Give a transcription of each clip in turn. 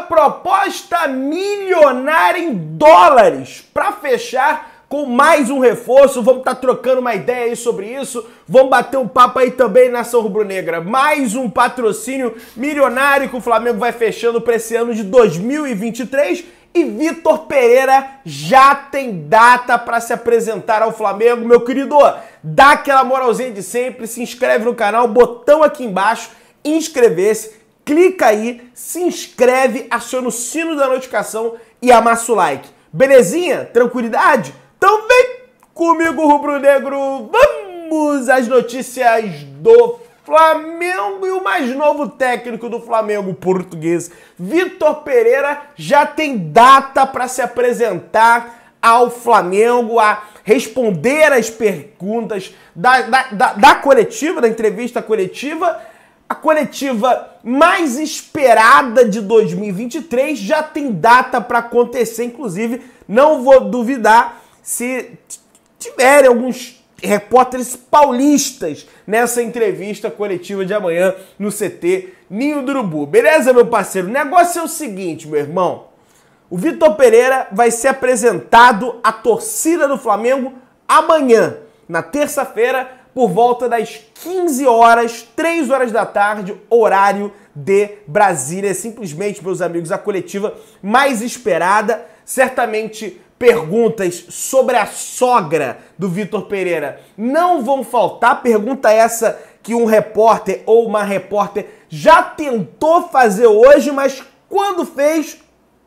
proposta milionária em dólares para fechar com mais um reforço. Vamos estar tá trocando uma ideia aí sobre isso. Vamos bater um papo aí também na nação rubro-negra. Mais um patrocínio milionário que o Flamengo vai fechando para esse ano de 2023. E Vitor Pereira já tem data para se apresentar ao Flamengo. Meu querido, dá aquela moralzinha de sempre, se inscreve no canal, botão aqui embaixo, inscrever-se clica aí, se inscreve, aciona o sino da notificação e amassa o like. Belezinha? Tranquilidade? Então vem comigo, Rubro Negro, vamos às notícias do Flamengo e o mais novo técnico do Flamengo português, Vitor Pereira, já tem data para se apresentar ao Flamengo, a responder às perguntas da, da, da, da coletiva, da entrevista coletiva a coletiva mais esperada de 2023 já tem data para acontecer, inclusive, não vou duvidar se tiverem alguns repórteres paulistas nessa entrevista coletiva de amanhã no CT Ninho do Urubu. Beleza, meu parceiro? O negócio é o seguinte, meu irmão. O Vitor Pereira vai ser apresentado à torcida do Flamengo amanhã, na terça-feira, por volta das 15 horas, 3 horas da tarde, horário de Brasília. É simplesmente, meus amigos, a coletiva mais esperada, certamente perguntas sobre a sogra do Vitor Pereira não vão faltar. Pergunta essa que um repórter ou uma repórter já tentou fazer hoje, mas quando fez,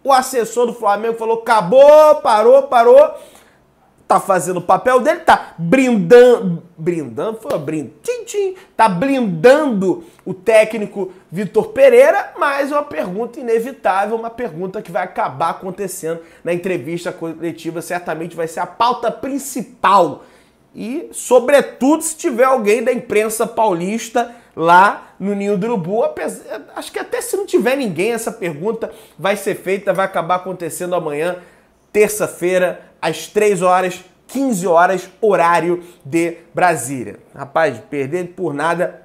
o assessor do Flamengo falou: acabou, parou, parou tá fazendo o papel dele, tá brindando. Brindando, foi brindando. Tchim, tchim, tá blindando o técnico Vitor Pereira, mas é uma pergunta inevitável, uma pergunta que vai acabar acontecendo na entrevista coletiva, certamente vai ser a pauta principal. E, sobretudo, se tiver alguém da imprensa paulista lá no Ninho do Urubu, acho que até se não tiver ninguém, essa pergunta vai ser feita, vai acabar acontecendo amanhã, terça-feira, às 3 horas, 15 horas, horário de Brasília. Rapaz, perder por nada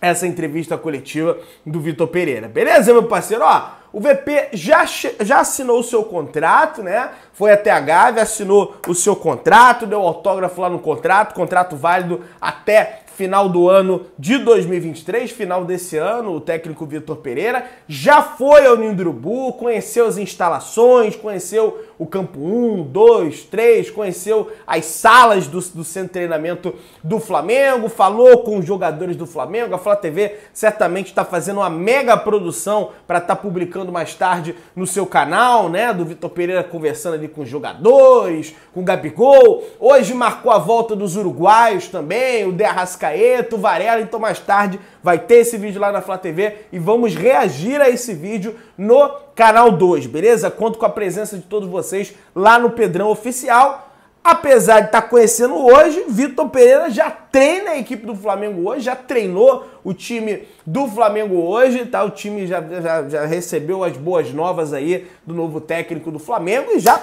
essa entrevista coletiva do Vitor Pereira. Beleza, meu parceiro? Ó, o VP já, já assinou o seu contrato, né? Foi até a Gávea, assinou o seu contrato, deu autógrafo lá no contrato, contrato válido até final do ano de 2023, final desse ano, o técnico Vitor Pereira já foi ao Nindrubu, conheceu as instalações, conheceu o campo 1, 2, 3, conheceu as salas do, do centro de treinamento do Flamengo, falou com os jogadores do Flamengo. A Flá TV certamente está fazendo uma mega produção para estar tá publicando mais tarde no seu canal, né? Do Vitor Pereira conversando ali com os jogadores, com o Gabigol. Hoje marcou a volta dos uruguaios também, o De Arrascaeta, o Varela. Então mais tarde vai ter esse vídeo lá na Flá TV e vamos reagir a esse vídeo no canal 2, beleza? Conto com a presença de todos vocês vocês lá no Pedrão Oficial. Apesar de estar tá conhecendo hoje, Vitor Pereira já treina a equipe do Flamengo hoje, já treinou o time do Flamengo hoje, tá? O time já, já, já recebeu as boas novas aí do novo técnico do Flamengo e já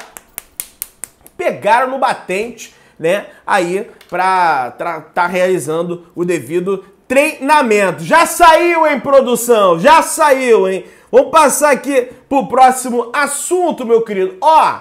pegaram no batente, né? Aí para tá realizando o devido treinamento. Já saiu, em produção? Já saiu, hein? Vamos passar aqui pro próximo assunto, meu querido. Ó,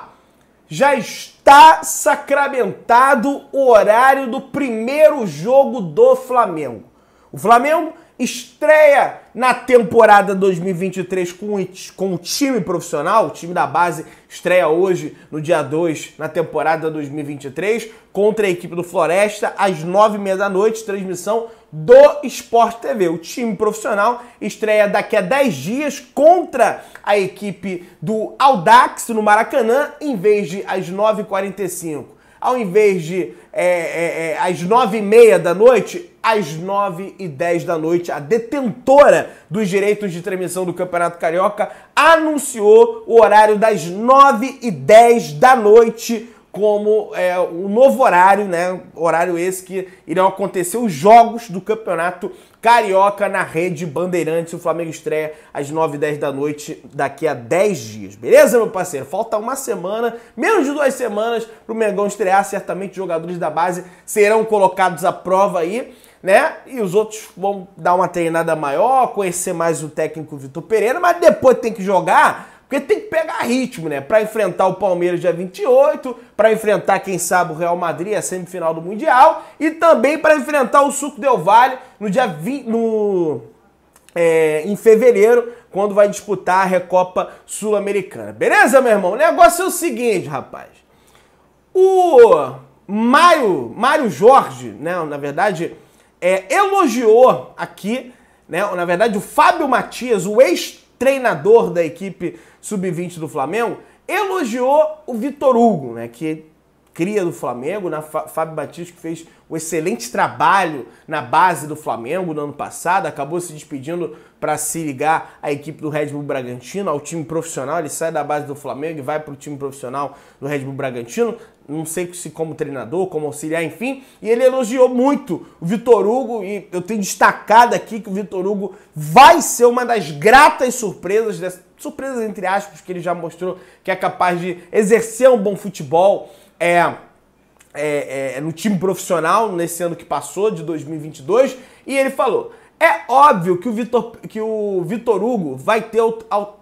já está sacramentado o horário do primeiro jogo do Flamengo. O Flamengo estreia na temporada 2023 com, com o time profissional, o time da base estreia hoje, no dia 2, na temporada 2023, contra a equipe do Floresta, às 9h30 da noite, transmissão do Sport TV. O time profissional estreia daqui a 10 dias contra a equipe do Audax no Maracanã, em vez de às 9h45. Ao invés de é, é, é às 9h30 da noite, às 9h10 da noite, a detentora dos direitos de transmissão do Campeonato Carioca anunciou o horário das 9h10 da noite como é, o novo horário, né? Horário esse que irão acontecer os jogos do Campeonato Carioca na Rede Bandeirantes. O Flamengo estreia às 9h10 da noite daqui a 10 dias. Beleza, meu parceiro? Falta uma semana, menos de duas semanas para o Mengão estrear. Certamente jogadores da base serão colocados à prova aí. Né? E os outros vão dar uma treinada maior, conhecer mais o técnico Vitor Pereira, mas depois tem que jogar porque tem que pegar ritmo, né? Para enfrentar o Palmeiras dia 28, para enfrentar, quem sabe, o Real Madrid, a semifinal do Mundial, e também para enfrentar o Suco Del Valle no dia 20, no, é, em fevereiro, quando vai disputar a Recopa Sul-Americana. Beleza, meu irmão? O negócio é o seguinte, rapaz. O Mário, Mário Jorge, né? Na verdade, é, elogiou aqui, né? Na verdade, o Fábio Matias, o ex treinador da equipe sub-20 do Flamengo, elogiou o Vitor Hugo, né, que cria do Flamengo, na né? Fábio Batista que fez um excelente trabalho na base do Flamengo no ano passado, acabou se despedindo para se ligar à equipe do Red Bull Bragantino, ao time profissional, ele sai da base do Flamengo e vai para o time profissional do Red Bull Bragantino, não sei se como treinador, como auxiliar, enfim, e ele elogiou muito o Vitor Hugo e eu tenho destacado aqui que o Vitor Hugo vai ser uma das gratas surpresas dessa surpresas entre aspas que ele já mostrou que é capaz de exercer um bom futebol é, é, é, é, no time profissional nesse ano que passou, de 2022, e ele falou: é óbvio que o Vitor, que o Vitor Hugo vai ter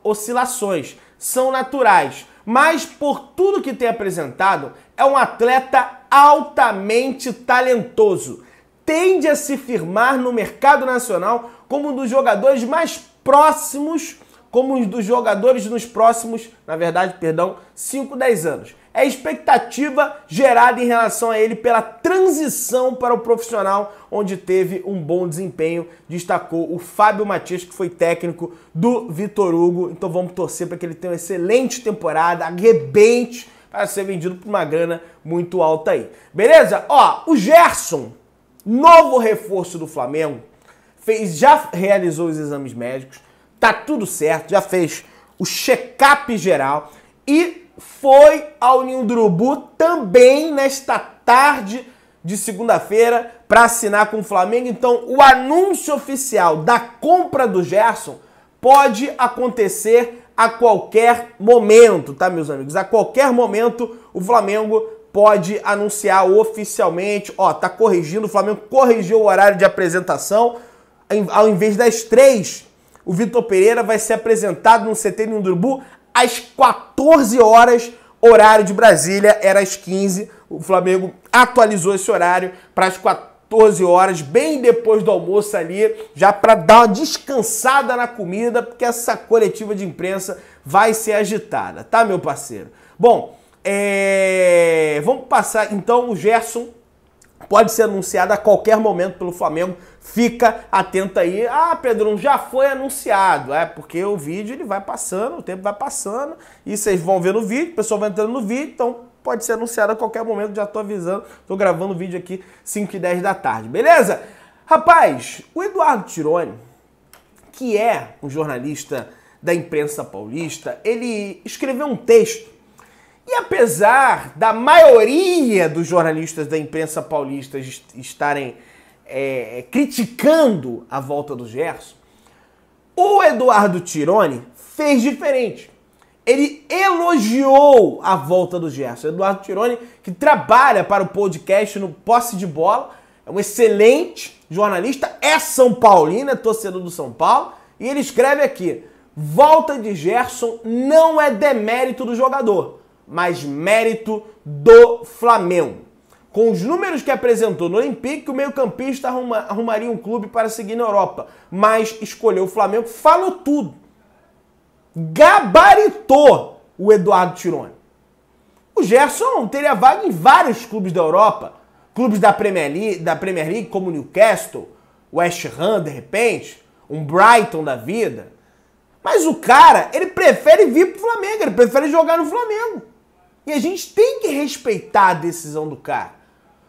oscilações, são naturais, mas por tudo que tem apresentado, é um atleta altamente talentoso. Tende a se firmar no mercado nacional como um dos jogadores mais próximos, como um dos jogadores nos próximos, na verdade, perdão, 5, 10 anos é a expectativa gerada em relação a ele pela transição para o profissional, onde teve um bom desempenho, destacou o Fábio Matias, que foi técnico do Vitor Hugo. Então vamos torcer para que ele tenha uma excelente temporada, arrebente para ser vendido por uma grana muito alta aí. Beleza? Ó, o Gerson, novo reforço do Flamengo, fez, já realizou os exames médicos, tá tudo certo, já fez o check-up geral e foi ao Ninho também nesta tarde de segunda-feira para assinar com o Flamengo. Então, o anúncio oficial da compra do Gerson pode acontecer a qualquer momento, tá, meus amigos? A qualquer momento o Flamengo pode anunciar oficialmente, ó, tá corrigindo, o Flamengo corrigiu o horário de apresentação, ao invés das três, o Vitor Pereira vai ser apresentado no CT do Urubu às 14 horas, horário de Brasília, era às 15. O Flamengo atualizou esse horário para as 14 horas, bem depois do almoço ali, já para dar uma descansada na comida, porque essa coletiva de imprensa vai ser agitada, tá, meu parceiro? Bom, é... vamos passar então o Gerson pode ser anunciado a qualquer momento pelo Flamengo. Fica atento aí. Ah, Pedro, já foi anunciado. É, porque o vídeo ele vai passando, o tempo vai passando, e vocês vão ver no vídeo, o pessoal vai entrando no vídeo, então pode ser anunciado a qualquer momento, já tô avisando. Tô gravando o vídeo aqui 5 e 10 da tarde, beleza? Rapaz, o Eduardo Tironi, que é um jornalista da imprensa paulista, ele escreveu um texto e apesar da maioria dos jornalistas da imprensa paulista estarem é, é, criticando a volta do Gerson, o Eduardo Tironi fez diferente. Ele elogiou a volta do Gerson. Eduardo Tironi, que trabalha para o podcast no Posse de Bola, é um excelente jornalista, é São Paulino, é torcedor do São Paulo, e ele escreve aqui: volta de Gerson não é demérito do jogador mas mérito do Flamengo. Com os números que apresentou no Olympique, o meio-campista arruma, arrumaria um clube para seguir na Europa, mas escolheu o Flamengo, falou tudo. Gabaritou o Eduardo Tironi. O Gerson teria vaga em vários clubes da Europa, clubes da Premier League, da Premier League como Newcastle, West Ham, de repente, um Brighton da vida. Mas o cara, ele prefere vir pro Flamengo, ele prefere jogar no Flamengo. E a gente tem que respeitar a decisão do cara.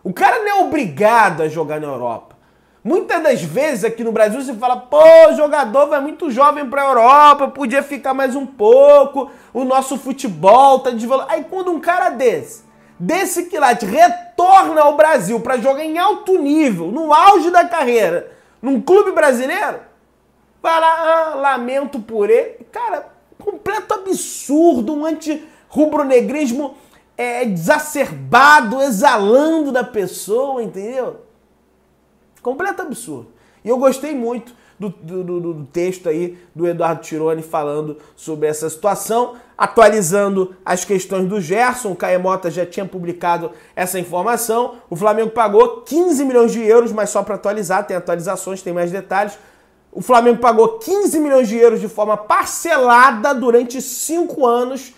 O cara não é obrigado a jogar na Europa. Muitas das vezes aqui no Brasil se fala, pô, o jogador vai muito jovem para a Europa, podia ficar mais um pouco, o nosso futebol tá desvalorizado. Aí quando um cara desse, desse quilate, retorna ao Brasil para jogar em alto nível, no auge da carreira, num clube brasileiro, vai lá, ah, lamento por ele. Cara, completo absurdo, um anti rubro-negrismo é, desacerbado, exalando da pessoa, entendeu? Completo absurdo. E eu gostei muito do, do, do, do texto aí do Eduardo Tironi falando sobre essa situação, atualizando as questões do Gerson. O Caemota já tinha publicado essa informação. O Flamengo pagou 15 milhões de euros, mas só para atualizar, tem atualizações, tem mais detalhes. O Flamengo pagou 15 milhões de euros de forma parcelada durante cinco anos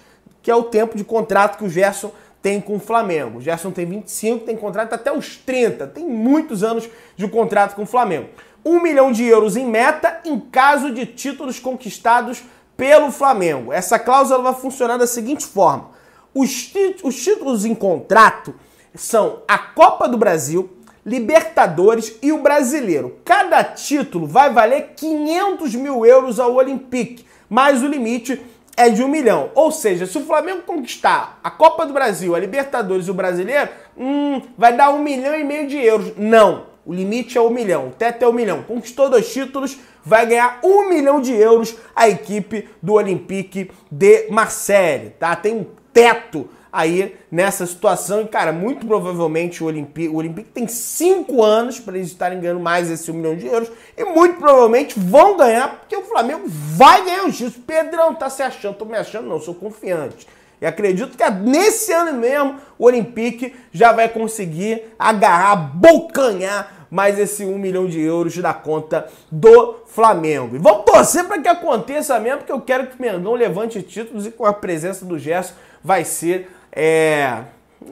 que é o tempo de contrato que o Gerson tem com o Flamengo. O Gerson tem 25, tem contrato até os 30, tem muitos anos de contrato com o Flamengo. Um milhão de euros em meta em caso de títulos conquistados pelo Flamengo. Essa cláusula vai funcionar da seguinte forma: os, os títulos em contrato são a Copa do Brasil, Libertadores e o Brasileiro. Cada título vai valer 500 mil euros ao Olympique, mais o limite é de um milhão. Ou seja, se o Flamengo conquistar a Copa do Brasil, a Libertadores e o Brasileiro, hum, vai dar um milhão e meio de euros. Não. O limite é um milhão, o teto é um milhão. Conquistou dois títulos, vai ganhar um milhão de euros a equipe do Olympique de Marseille, tá? Tem um teto aí nessa situação. E, cara, muito provavelmente o Olympique, o Olympique tem cinco anos para eles estarem ganhando mais esse 1 milhão de euros. E muito provavelmente vão ganhar, porque o Flamengo vai ganhar o Gilson. Pedrão tá se achando, tô me achando, não, sou confiante. E acredito que é nesse ano mesmo o Olympique já vai conseguir agarrar, bocanhar mais esse 1 milhão de euros da conta do Flamengo. E vamos torcer para que aconteça mesmo, porque eu quero que o Mengão levante títulos e com a presença do Gerson vai ser é,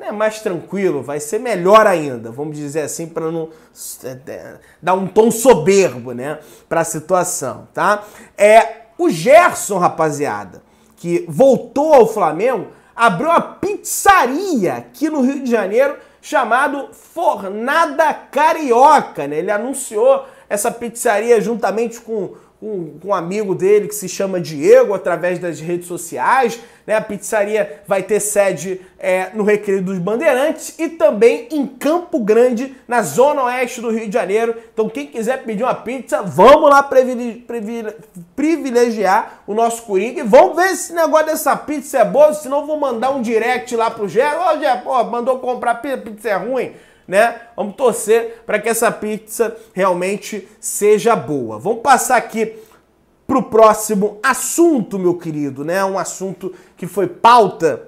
é mais tranquilo, vai ser melhor ainda, vamos dizer assim, para não é, é, dar um tom soberbo, né, para a situação, tá? É o Gerson, rapaziada, que voltou ao Flamengo, abriu uma pizzaria aqui no Rio de Janeiro chamado Fornada Carioca, né? Ele anunciou essa pizzaria juntamente com com, com um amigo dele que se chama Diego através das redes sociais. Né? A pizzaria vai ter sede é, no Recreio dos Bandeirantes e também em Campo Grande, na zona oeste do Rio de Janeiro. Então, quem quiser pedir uma pizza, vamos lá privilegiar o nosso Coringa. E vamos ver se esse negócio dessa pizza é boa, senão vou mandar um direct lá pro Gero. Ô, Gé, mandou comprar pizza, pizza é ruim né? Vamos torcer para que essa pizza realmente seja boa. Vamos passar aqui para o próximo assunto, meu querido, né? Um assunto que foi pauta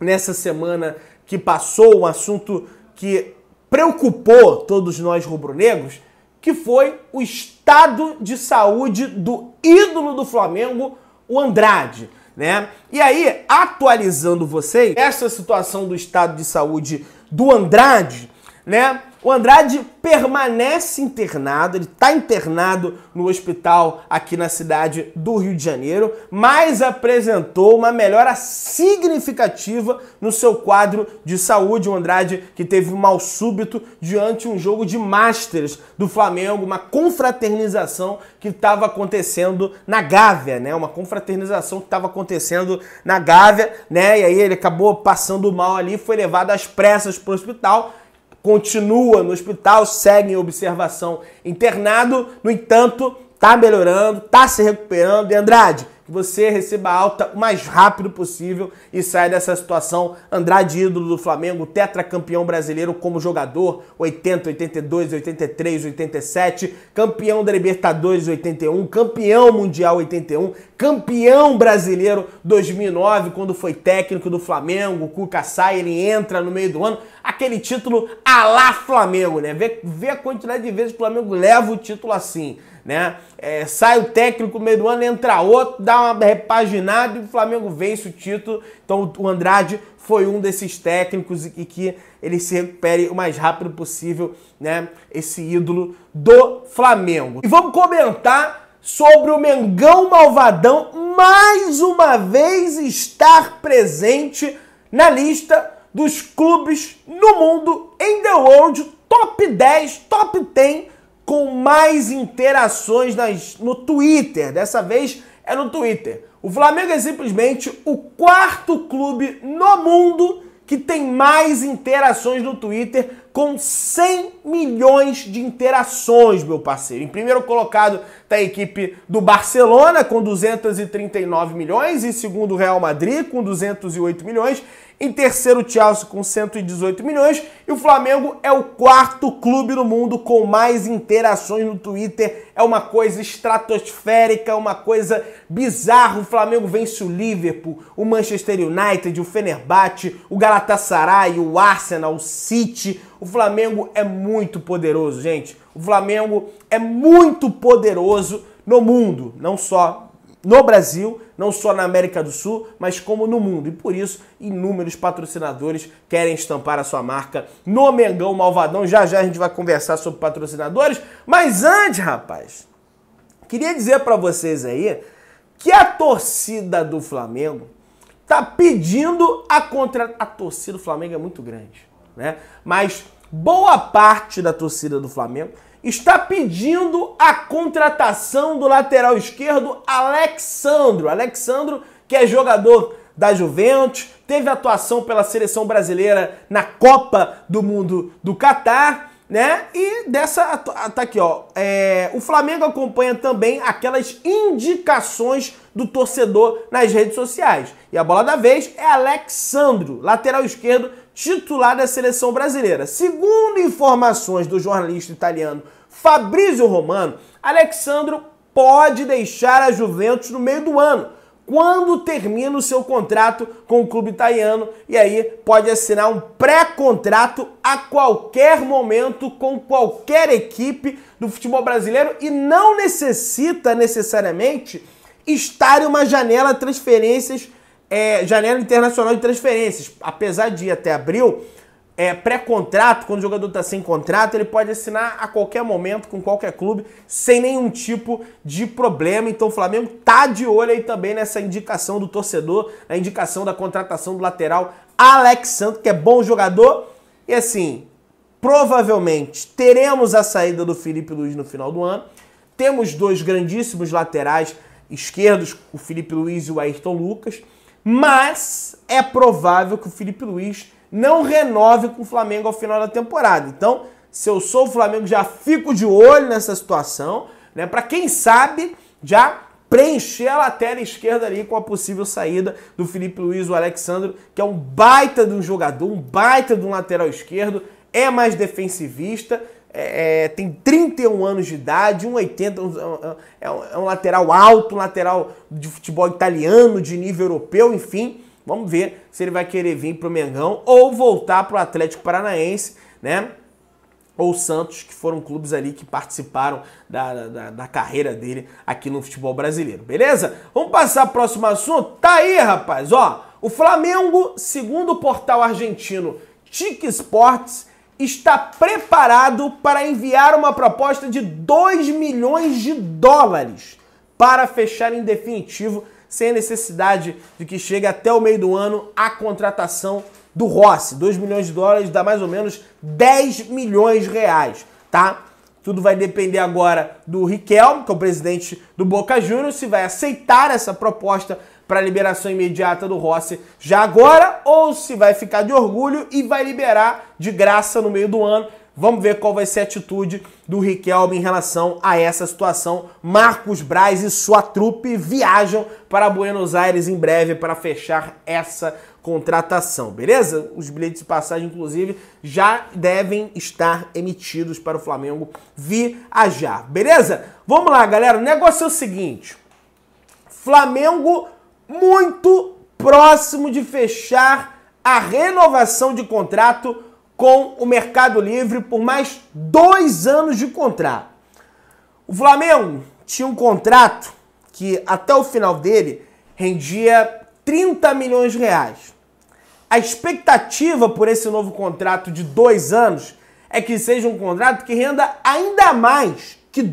nessa semana que passou, um assunto que preocupou todos nós rubro-negros, que foi o estado de saúde do ídolo do Flamengo, o Andrade, né? E aí, atualizando vocês, essa situação do estado de saúde do Andrade, né? O Andrade permanece internado, ele está internado no hospital aqui na cidade do Rio de Janeiro, mas apresentou uma melhora significativa no seu quadro de saúde. O Andrade que teve um mal súbito diante um jogo de Masters do Flamengo, uma confraternização que estava acontecendo na Gávea, né? Uma confraternização que estava acontecendo na Gávea, né? E aí ele acabou passando mal ali, foi levado às pressas para o hospital continua no hospital, segue em observação internado, no entanto, está melhorando, está se recuperando. E Andrade, que você receba alta o mais rápido possível e saia dessa situação. Andrade, ídolo do Flamengo, tetracampeão brasileiro como jogador, 80, 82, 83, 87, campeão da Libertadores 81, campeão mundial 81, campeão brasileiro 2009, quando foi técnico do Flamengo, o Cuca sai, ele entra no meio do ano, aquele título lá Flamengo, né? Vê, vê a quantidade de vezes que o Flamengo leva o título assim né? É, sai o técnico no meio do ano, entra outro, dá uma repaginada e o Flamengo vence o título. Então o Andrade foi um desses técnicos e que ele se recupere o mais rápido possível, né? Esse ídolo do Flamengo. E vamos comentar sobre o Mengão Malvadão mais uma vez estar presente na lista dos clubes no mundo em The World top 10, top 10 com mais interações nas, no Twitter. Dessa vez é no Twitter. O Flamengo é simplesmente o quarto clube no mundo que tem mais interações no Twitter com 100 milhões de interações, meu parceiro. Em primeiro colocado está a equipe do Barcelona com 239 milhões, em segundo o Real Madrid com 208 milhões, em terceiro o Chelsea com 118 milhões e o Flamengo é o quarto clube no mundo com mais interações no Twitter. É uma coisa estratosférica, uma coisa bizarra. O Flamengo vence o Liverpool, o Manchester United, o Fenerbahçe, o Galatasaray, o Arsenal, o City, o Flamengo é muito poderoso, gente. O Flamengo é muito poderoso no mundo, não só no Brasil, não só na América do Sul, mas como no mundo. E por isso, inúmeros patrocinadores querem estampar a sua marca no Mengão Malvadão. Já já a gente vai conversar sobre patrocinadores, mas antes, rapaz, queria dizer para vocês aí que a torcida do Flamengo tá pedindo a contra a torcida do Flamengo é muito grande né? Mas boa parte da torcida do Flamengo está pedindo a contratação do lateral esquerdo Alexandro. Alexandro, que é jogador da Juventus, teve atuação pela seleção brasileira na Copa do Mundo do Catar, né? E dessa. Ah, tá aqui, ó. É, o Flamengo acompanha também aquelas indicações do torcedor nas redes sociais. E a bola da vez é Alexandro, lateral esquerdo titular da seleção brasileira. Segundo informações do jornalista italiano Fabrizio Romano, Alexandro pode deixar a Juventus no meio do ano, quando termina o seu contrato com o clube italiano, e aí pode assinar um pré-contrato a qualquer momento com qualquer equipe do futebol brasileiro e não necessita necessariamente estar em uma janela transferências é, janela internacional de transferências. Apesar de ir até abril, é, pré-contrato, quando o jogador está sem contrato, ele pode assinar a qualquer momento com qualquer clube, sem nenhum tipo de problema. Então o Flamengo tá de olho aí também nessa indicação do torcedor, na indicação da contratação do lateral Alex Santos, que é bom jogador. E assim, provavelmente teremos a saída do Felipe Luiz no final do ano. Temos dois grandíssimos laterais esquerdos, o Felipe Luiz e o Ayrton Lucas mas é provável que o Felipe Luiz não renove com o Flamengo ao final da temporada. Então, se eu sou o Flamengo, já fico de olho nessa situação, né? Para quem sabe, já preencher a lateral esquerda ali com a possível saída do Felipe Luiz, o Alexandre, que é um baita de um jogador, um baita de um lateral esquerdo, é mais defensivista, é, é, tem 31 anos de idade, 1,80, é, um, é um lateral alto, um lateral de futebol italiano, de nível europeu, enfim. Vamos ver se ele vai querer vir para o Mengão ou voltar para o Atlético Paranaense, né? Ou Santos, que foram clubes ali que participaram da, da, da carreira dele aqui no futebol brasileiro, beleza? Vamos passar para o próximo assunto? Tá aí, rapaz, ó. O Flamengo, segundo o portal argentino Tic Sports, está preparado para enviar uma proposta de 2 milhões de dólares para fechar em definitivo, sem a necessidade de que chegue até o meio do ano a contratação do Rossi. 2 milhões de dólares dá mais ou menos 10 milhões de reais, tá? Tudo vai depender agora do Riquelme, que é o presidente do Boca Juniors, se vai aceitar essa proposta para liberação imediata do Rossi já agora ou se vai ficar de orgulho e vai liberar de graça no meio do ano. Vamos ver qual vai ser a atitude do Riquelme em relação a essa situação. Marcos Braz e sua trupe viajam para Buenos Aires em breve para fechar essa contratação, beleza? Os bilhetes de passagem, inclusive, já devem estar emitidos para o Flamengo viajar, beleza? Vamos lá, galera. O negócio é o seguinte: Flamengo muito próximo de fechar a renovação de contrato com o Mercado Livre por mais dois anos de contrato. O Flamengo tinha um contrato que até o final dele rendia 30 milhões de reais. A expectativa por esse novo contrato de dois anos é que seja um contrato que renda ainda mais que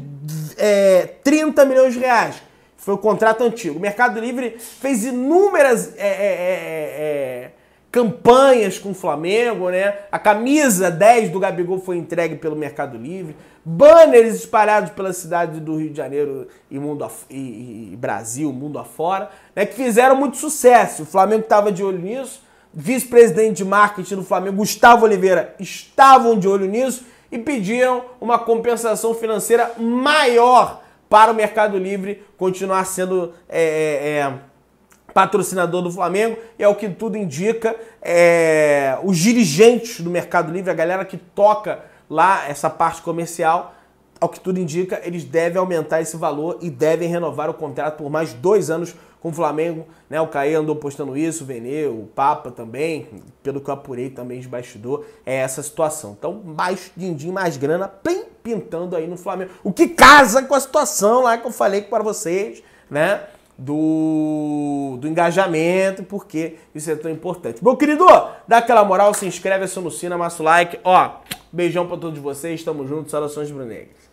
é, 30 milhões de reais. Foi o contrato antigo. O Mercado Livre fez inúmeras é, é, é, é, é campanhas com o Flamengo, né? A camisa 10 do Gabigol foi entregue pelo Mercado Livre. Banners espalhados pela cidade do Rio de Janeiro e, mundo af... e, e Brasil, mundo afora, né? que fizeram muito sucesso. O Flamengo estava de olho nisso. Vice-presidente de marketing do Flamengo, Gustavo Oliveira, estavam de olho nisso e pediam uma compensação financeira maior para o Mercado Livre continuar sendo é, é, é, patrocinador do Flamengo. E é o que tudo indica, é, os dirigentes do Mercado Livre, a galera que toca lá essa parte comercial, ao que tudo indica, eles devem aumentar esse valor e devem renovar o contrato por mais dois anos com o Flamengo, né? O Caê andou postando isso, o Vene, o Papa também, pelo que eu apurei também de bastidor, é essa situação. Então, mais din-din, mais grana, plim, pintando aí no Flamengo. O que casa com a situação lá que eu falei para vocês, né? Do, do engajamento, porque isso é tão importante. Meu querido, dá aquela moral, se inscreve, se o sino, amassa o like. Ó, beijão para todos vocês, tamo junto, saudações brunet